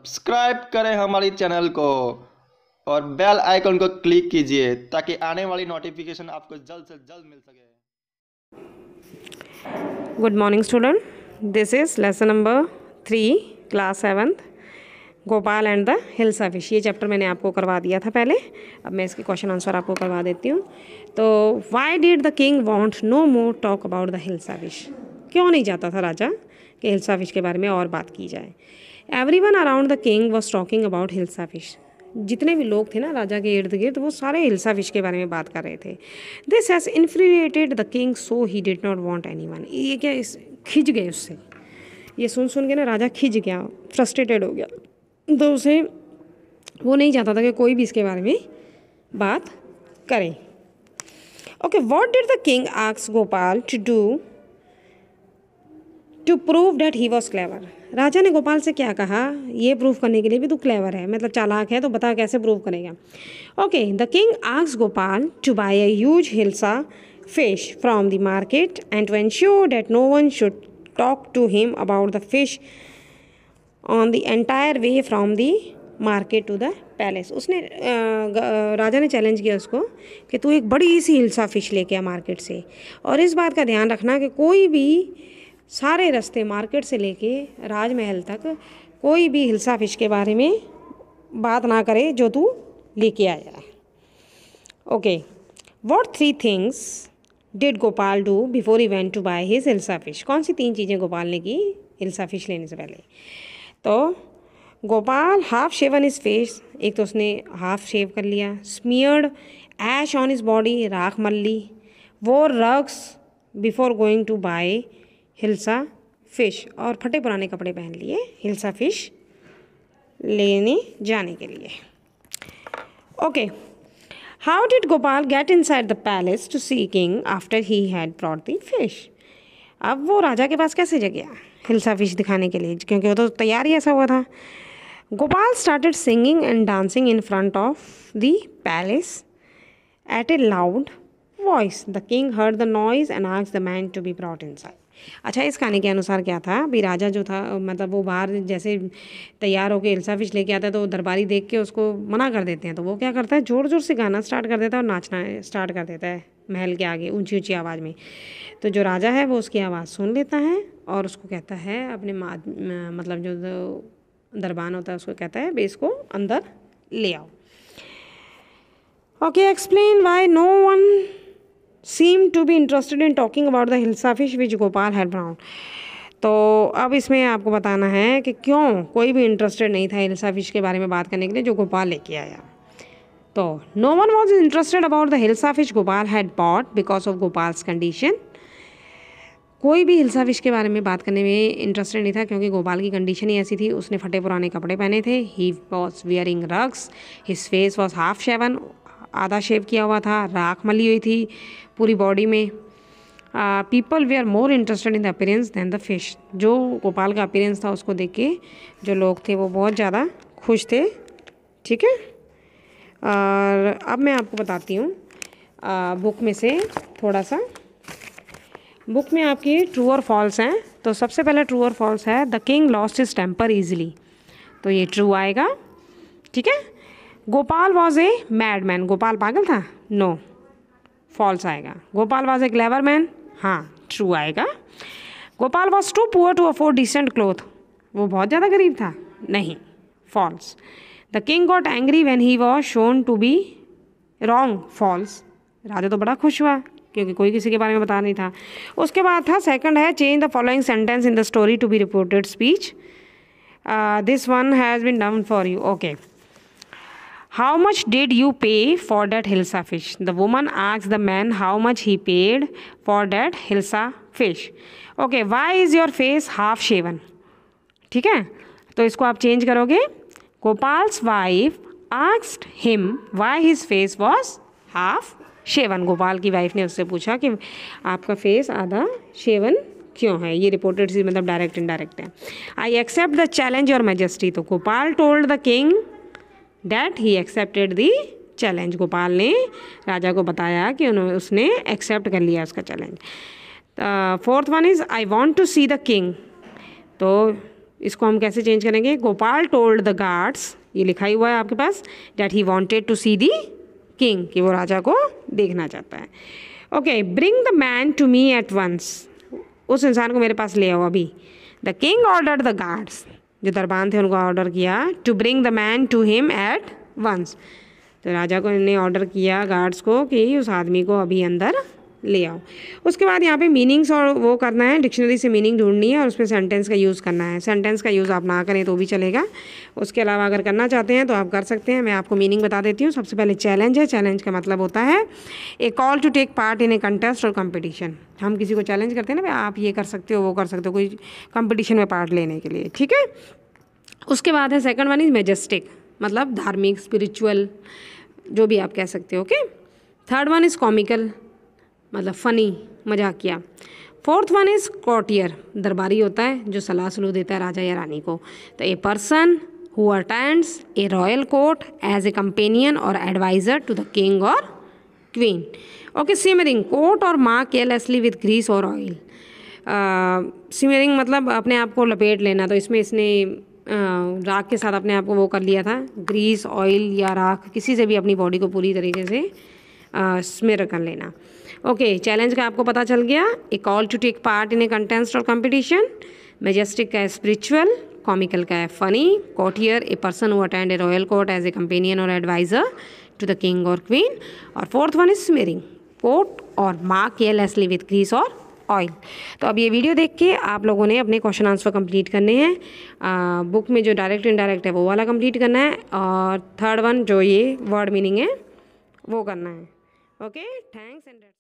Subscribe करें हमारी channel को और बेल आइकन को क्लिक कीजिए ताकि आने वाली नोटिफिकेशन आपको जल्द से जल्द मिल सके good morning student this is lesson number three class seventh Gopal and the hill service ये चैप्टर मैंने आपको करवा दिया था पहले अब मैं इसके क्वेश्चन आंसर आपको करवा देती हूँ तो why did the king want no more talk about the hill service क्यों नहीं जाता था राजा कि हिल्सा फिश के बारे में और बात की जाए everyone around the king was talking about hilsa fish जितने भी लोग थे ना राजा के इर्द गिर्द वो सारे हिल्सा फिश के बारे में बात कर रहे थे this has infuriated the king so he did not want anyone ये क्या इस खिंच गए उससे ये सुन सुन के ना राजा खिंच गया फ्रस्ट्रेटेड हो गया तो उसे वो नहीं चाहता था कि कोई भी इसके बारे में बात करें okay what did the king आक्स Gopal to do to prove that he was clever राजा ने गोपाल से क्या कहा ये प्रूव करने के लिए भी तू क्लेवर है मतलब चालाक है तो बता कैसे प्रूव करेगा okay the king ask Gopal to buy a huge hilsa fish from the market and to ensure that no one should talk to him about the fish on the entire way from the market to the palace उसने राजा ने challenge किया उसको कि तू एक बड़ी सी Hilsa fish लेके आ मार्केट से और इस बात का ध्यान रखना कि कोई भी सारे रास्ते मार्केट से लेके राजमहल तक कोई भी हिलसा फिश के बारे में बात ना करे जो तू लेके आया है okay what three things did Gopal do before he went to buy his hilsa fish कौन सी तीन चीज़ें गोपाल ने की हिलसा फिश लेने से पहले तो Gopal half shaven his face एक तो उसने हाफ शेव कर लिया smeared ash on his body राख मल ली wore rags before going to buy hilsa fish और फटे पुराने कपड़े पहन लिए हिलसा फिश लेने जाने के लिए okay how did Gopal get inside the palace to see king after he had brought the fish अब वो राजा के पास कैसे गया हिलसा फिश दिखाने के लिए क्योंकि वो तो तैयार ही ऐसा हुआ था Gopal started singing and dancing in front of the palace at a loud voice the king heard the noise and आज the man to be brought inside अच्छा इस कहानी के अनुसार क्या था भी राजा जो था मतलब वो बाहर जैसे तैयार होकर इल्सा फिश लेके आता है तो दरबारी देख के उसको मना कर देते हैं तो वो क्या करता है ज़ोर ज़ोर से गाना स्टार्ट कर देता है और नाचना स्टार्ट कर देता है महल के आगे ऊंची ऊंची आवाज़ में तो जो राजा है वो उसकी आवाज़ सुन लेता है और उसको कहता है अपने मतलब जो दरबान होता है उसको कहता है भाई इसको अंदर ले आओ okay explain why no one seem to be interested in talking about the hilsa fish which Gopal had brought तो अब इसमें आपको बताना है कि क्यों कोई भी इंटरेस्टेड नहीं था हिल्सा फिश के बारे में बात करने के लिए जो गोपाल लेके आया तो no one was interested about the hilsa fish Gopal had bought because of Gopal's condition कोई भी हिल्सा फिश के बारे में बात करने में इंटरेस्टेड नहीं था क्योंकि गोपाल की कंडीशन ही ऐसी थी उसने फटे पुराने कपड़े पहने थे he was wearing rags his face was half shaven आधा शेव किया हुआ था राख मली हुई थी पूरी बॉडी में people were more interested in the appearance than the fish जो गोपाल का अपीरेंस था उसको देख के जो लोग थे वो बहुत ज़्यादा खुश थे ठीक है और अब मैं आपको बताती हूँ बुक में से थोड़ा सा बुक में आपकी ट्रू और फॉल्स हैं तो सबसे पहले ट्रू और फॉल्स है the king lost his temper easily तो ये ट्रू आएगा ठीक है Gopal was a mad man Gopal पागल था नो फॉल्स आएगा Gopal was a clever man हाँ ट्रू आएगा Gopal was too poor to afford decent cloth वो बहुत ज़्यादा गरीब था नहीं false the king got angry when he was shown to be wrong false राजा तो बड़ा खुश हुआ क्योंकि कोई किसी के बारे में बता नहीं था उसके बाद था सेकंड है change the following sentence in the story to be reported speech this one has been done for you okay How much did you pay for that hilsa fish? The woman asked the man how much he paid for that hilsa fish. Okay, why is your face half shaven? ठीक है तो इसको आप change करोगे Gopal's wife asked him why his face was half shaven Gopal की wife ने उससे पूछा कि आपका फेस आधा शेवन क्यों है ये रिपोर्टेड सी मतलब डायरेक्ट इनडायरेक्ट है I accept the challenge your majesty तो Gopal told the king that he accepted the challenge Gopal ने राजा को बताया कि उन्होंने उसने एक्सेप्ट कर लिया उसका challenge fourth one is I want to see the king तो इसको हम कैसे चेंज करेंगे गोपाल टोल्ड द गार्ड्स ये लिखा ही हुआ है आपके पास that he wanted to see the king कि वो राजा को देखना चाहता है okay bring the man to me at once उस इंसान को मेरे पास ले आओ अभी the king order the guards जो दरबान थे उनको ऑर्डर किया to bring the man to him at once तो राजा को ने ऑर्डर किया गार्ड्स को कि उस आदमी को अभी अंदर ले आओ उसके बाद यहाँ पे मीनिंग्स और वो करना है डिक्शनरी से मीनिंग ढूंढनी है और उसमें सेंटेंस का यूज़ करना है सेंटेंस का यूज़ आप ना करें तो भी चलेगा उसके अलावा अगर करना चाहते हैं तो आप कर सकते हैं मैं आपको मीनिंग बता देती हूँ सबसे पहले चैलेंज है चैलेंज का मतलब होता है a call to take part in a contest और कॉम्पिटिशन हम किसी को चैलेंज करते हैं ना आप ये कर सकते हो वो कर सकते हो कोई कॉम्पिटिशन में पार्ट लेने के लिए ठीक है उसके बाद है सेकेंड वन इज मेजेस्टिक मतलब धार्मिक स्पिरिचुअल जो भी आप कह सकते हो okay third one is comical मतलब फ़नी मजाकिया फोर्थ वन इज़ कॉटियर दरबारी होता है जो सलाह सलू देता है राजा या रानी को तो a person who attends a royal court as a companion और एडवाइज़र टू द किंग और क्वीन ओके सिमरिंग कोर्ट और माँ केयरलेसली विद ग्रीस और ऑयल सिमरिंग मतलब अपने आप को लपेट लेना तो इसमें इसने राख के साथ अपने आप को वो कर लिया था ग्रीस ऑयल या राख किसी से भी अपनी बॉडी को पूरी तरीके से स्मेर कर लेना ओके चैलेंज का आपको पता चल गया a call to take part in a contest और कंपटीशन मेजेस्टिक का स्पिरिचुअल कॉमिकल का है funny courtier a person who attend a royal court as a companion और एडवाइजर टू द किंग और क्वीन और fourth one is smearing coat और mark ये लेसली विथ ग्रीस और ऑयल तो अब ये वीडियो देख के आप लोगों ने अपने क्वेश्चन आंसर कंप्लीट करने हैं बुक में जो डायरेक्ट इनडायरेक्ट है वो वाला कंप्लीट करना है और थर्ड वन जो ये वर्ड मीनिंग है वो करना है ओके थैंक्स एंड